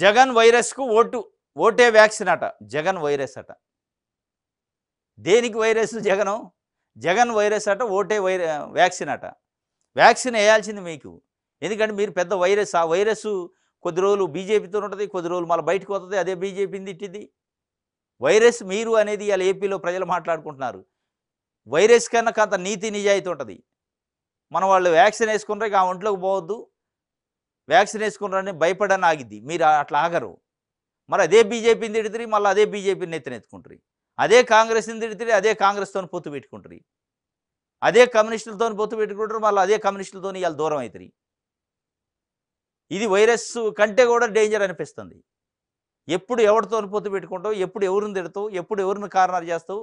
జగన్ వైరస్కు ఓటు ఓటే వ్యాక్సిన్ అట జగన్ వైరస్ అట దేనికి వైరస్ జగను జగన్ వైరస్ అట ఓటే వైర వ్యాక్సిన్ అట వ్యాక్సిన్ వేయాల్సింది మీకు ఎందుకంటే మీరు పెద్ద వైరస్ ఆ వైరస్ కొద్ది రోజులు బీజేపీతో ఉంటుంది కొద్ది రోజులు మళ్ళీ బయటకు వస్తుంది అదే బీజేపీని తిట్టింది వైరస్ మీరు అనేది ఇలా ఏపీలో ప్రజలు మాట్లాడుకుంటున్నారు వైరస్ కన్నా కాంత నీతి నిజాయితీ ఉంటుంది మన వాళ్ళు వ్యాక్సిన్ వేసుకుంటే ఆ ఒంట్లోకి పోవద్దు వ్యాక్సిన్ వేసుకున్నారని భయపడని ఆగిద్ది మీరు అట్లా ఆగరు మరి అదే బీజేపీని తిడితే మళ్ళీ అదే బీజేపీని నెత్తినెత్తుకుంటారు అదే కాంగ్రెస్ని తిడితే అదే కాంగ్రెస్తో పొత్తు పెట్టుకుంటారు అదే కమ్యూనిస్టులతో పొత్తు పెట్టుకుంటారు మళ్ళీ అదే కమ్యూనిస్టులతో ఇవాళ దూరం అవుతుంది ఇది వైరస్ కంటే కూడా డేంజర్ అనిపిస్తుంది ఎప్పుడు ఎవరితో పొత్తు పెట్టుకుంటావు ఎప్పుడు ఎవరిని తిడతావు ఎప్పుడు ఎవరిని కారణాలు చేస్తావు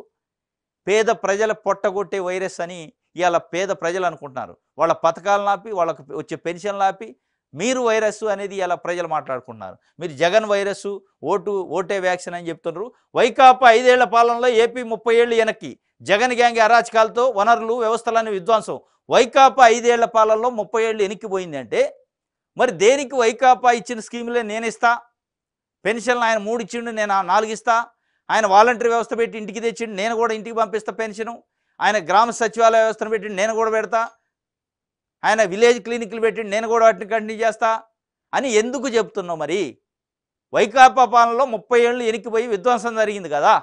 పేద ప్రజల పొట్టగొట్టే వైరస్ అని ఇవాళ పేద ప్రజలు అనుకుంటున్నారు వాళ్ళ పథకాలను ఆపి వాళ్ళకి వచ్చే పెన్షన్లు ఆపి మీరు వైరస్ అనేది ఇలా ప్రజలు మాట్లాడుకున్నారు మీరు జగన్ వైరస్ ఓటు ఓటే వ్యాక్సిన్ అని చెప్తున్నారు వైకాపా ఐదేళ్ల పాలనలో ఏపీ ముప్పై ఏళ్ళు వెనక్కి జగన్ గ్యాంగ్ అరాచకాలతో వనరులు వ్యవస్థలనే విధ్వంసం వైకాపా ఐదేళ్ల పాలనలో ముప్పై ఏళ్ళు వెనక్కిపోయింది అంటే మరి దేనికి వైకాపా ఇచ్చిన స్కీములే నేను ఇస్తా పెన్షన్లు ఆయన మూడు ఇచ్చిండు నేను నాలుగు ఇస్తా ఆయన వాలంటీర్ వ్యవస్థ పెట్టి ఇంటికి తెచ్చిండు నేను కూడా ఇంటికి పంపిస్తా పెన్షను ఆయన గ్రామ సచివాలయ వ్యవస్థను పెట్టి నేను కూడా పెడతా ఆయన విలేజ్ క్లినిక్లు పెట్టి నేను కూడా వాటిని కంటిన్యూ చేస్తా అని ఎందుకు చెప్తున్నావు మరి వైకాపా పాలనలో ముప్పై ఏళ్ళు ఎనికిపోయి విధ్వంసం జరిగింది కదా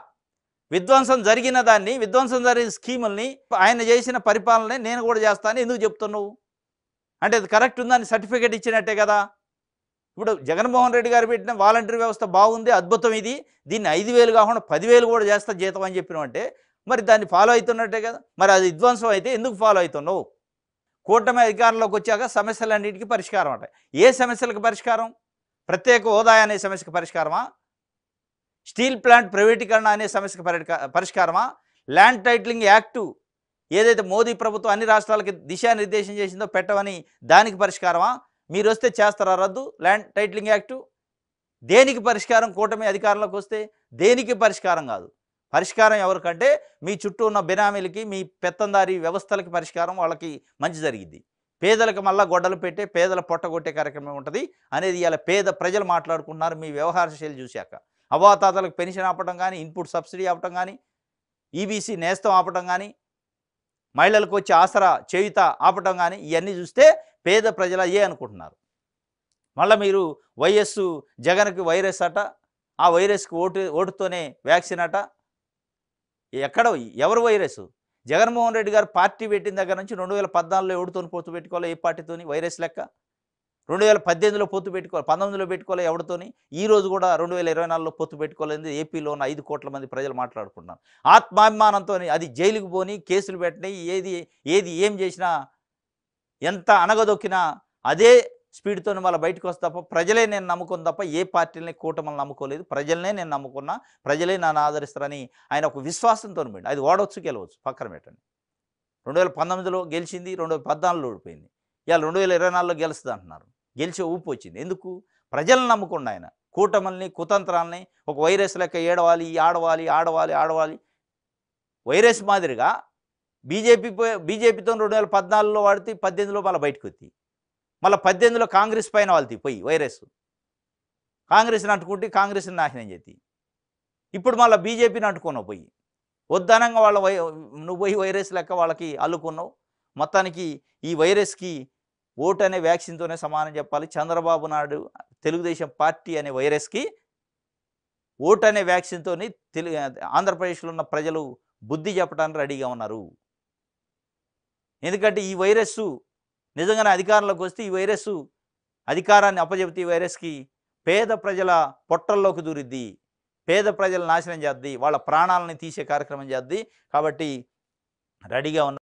విధ్వంసం జరిగిన దాన్ని విధ్వంసం జరిగిన స్కీముల్ని ఆయన చేసిన పరిపాలనని నేను కూడా చేస్తాను ఎందుకు చెప్తున్నావు అంటే అది కరెక్ట్ ఉందని సర్టిఫికేట్ ఇచ్చినట్టే కదా ఇప్పుడు జగన్మోహన్ రెడ్డి గారు పెట్టిన వాలంటీర్ వ్యవస్థ బాగుంది అద్భుతం ఇది దీన్ని ఐదు వేలు కాకుండా పదివేలు కూడా చేస్తా జీతం అని చెప్పినామంటే మరి దాన్ని ఫాలో అవుతున్నట్టే కదా మరి అది విధ్వంసం అయితే ఎందుకు ఫాలో అవుతున్నావు కూటమి అధికారంలోకి వచ్చాక సమస్యలన్నిటికీ పరిష్కారం అంట ఏ సమస్యలకు పరిష్కారం ప్రత్యేక హోదా అనే సమస్యకు పరిష్కారమా స్టీల్ ప్లాంట్ ప్రైవేటీకరణ అనే సమస్యకు పరిష్కారమా ల్యాండ్ టైటిలింగ్ యాక్టు ఏదైతే మోదీ ప్రభుత్వం అన్ని రాష్ట్రాలకి దిశానిర్దేశం చేసిందో పెట్టవని దానికి పరిష్కారమా మీరు వస్తే చేస్తారా రద్దు ల్యాండ్ టైటిలింగ్ యాక్టు దేనికి పరిష్కారం కూటమి అధికారంలోకి వస్తే దేనికి పరిష్కారం కాదు పరిష్కారం ఎవరికంటే మీ చుట్టూ ఉన్న బినామీలకి మీ పెత్తందారి వ్యవస్థలకి పరిష్కారం వాళ్ళకి మంచి జరిగింది పేదలకు మళ్ళా గొడ్డలు పెట్టే పేదల పొట్టగొట్టే కార్యక్రమం ఉంటుంది అనేది ఇలా పేద ప్రజలు మాట్లాడుకుంటున్నారు మీ వ్యవహార శైలి చూశాక అవాతాతలకు పెన్షన్ ఆపడం కానీ ఇన్పుట్ సబ్సిడీ ఆపడం కానీ ఈబీసీ e నేస్తం ఆపడం కానీ మహిళలకు వచ్చే ఆసరా చేయుత ఆపటం కానీ ఇవన్నీ చూస్తే పేద ప్రజలు అయ్యే అనుకుంటున్నారు మళ్ళీ మీరు వైఎస్ జగన్కి వైరస్ అట ఆ వైరస్కి ఓటు ఓటుతోనే వ్యాక్సిన్ అట ఎక్కడ ఎవరు వైరస్ జగన్మోహన్ రెడ్డి గారు పార్టీ పెట్టిన దగ్గర నుంచి రెండు వేల పద్నాలుగులో ఎవడితో పొత్తు పెట్టుకోవాలి ఏ పార్టీతోని వైరస్ లెక్క రెండు వేల పద్దెనిమిదిలో పొత్తు పెట్టుకోవాలి పంతొమ్మిదిలో పెట్టుకోవాలి ఎవరితోని ఈ రోజు కూడా రెండు వేల ఇరవై నాలుగులో పొత్తు పెట్టుకోవాలని ఏపీలో ఉన్న ఐదు కోట్ల మంది ప్రజలు మాట్లాడుకుంటున్నారు ఆత్మాభిమానంతో అది జైలుకు పోని కేసులు పెట్టినాయి ఏది ఏది ఏం చేసినా ఎంత అనగదొక్కినా అదే స్పీడ్తో వాళ్ళు బయటకు వస్తే తప్ప ప్రజలే నేను నమ్ముకున్న తప్ప ఏ పార్టీలని కూటమిని నమ్ముకోలేదు ప్రజలనే నేను నమ్ముకున్నా ప్రజలే నన్ను ఆదరిస్తారని ఆయన ఒక విశ్వాసంతో పోయింది అది ఓడవచ్చు గెలవచ్చు పక్కన పెట్టండి రెండు వేల పంతొమ్మిదిలో గెలిచింది రెండు వేల పద్నాలుగులో ఓడిపోయింది ఇవాళ రెండు వేల ఇరవై నాలుగులో గెలుస్తుంది అంటున్నారు గెలిచి ఊపు వచ్చింది ఎందుకు ప్రజలను నమ్ముకుండా ఆయన కూటమల్ని కుతంత్రాలని ఒక వైరస్ లెక్క ఏడవాలి ఆడవాలి ఆడవాలి ఆడవాలి వైరస్ మాదిరిగా బీజేపీ బీజేపీతో రెండు వేల పద్నాలుగులో వాడితే పద్దెనిమిదిలో మళ్ళీ బయటకు వచ్చింది మళ్ళీ పద్దెనిమిదిలో కాంగ్రెస్ పైన వాళ్ళది పోయి వైరస్ కాంగ్రెస్ని అంటుకుంటే కాంగ్రెస్ని నాశనం చేతి ఇప్పుడు మళ్ళీ బీజేపీని అంటుకున్నావు పోయి వద్దనంగా వాళ్ళ వై నువ్వు పోయి వైరస్ లెక్క వాళ్ళకి అల్లుకున్నావు మొత్తానికి ఈ వైరస్కి ఓటు అనే వ్యాక్సిన్తోనే సమానం చెప్పాలి చంద్రబాబు నాయుడు తెలుగుదేశం పార్టీ అనే వైరస్కి ఓటు అనే వ్యాక్సిన్తో తెలు ఆంధ్రప్రదేశ్లో ఉన్న ప్రజలు బుద్ధి చెప్పడానికి రెడీగా ఉన్నారు ఎందుకంటే ఈ వైరస్సు నిజంగానే అధికారంలోకి వస్తే ఈ వైరస్ అధికారాన్ని అప్పజెబితే ఈ వైరస్కి పేద ప్రజల పొట్టల్లోకి దూరిద్ది పేద ప్రజలు నాశనం చేద్ది వాళ్ళ ప్రాణాలని తీసే కార్యక్రమం చేద్ది కాబట్టి రెడీగా ఉన్న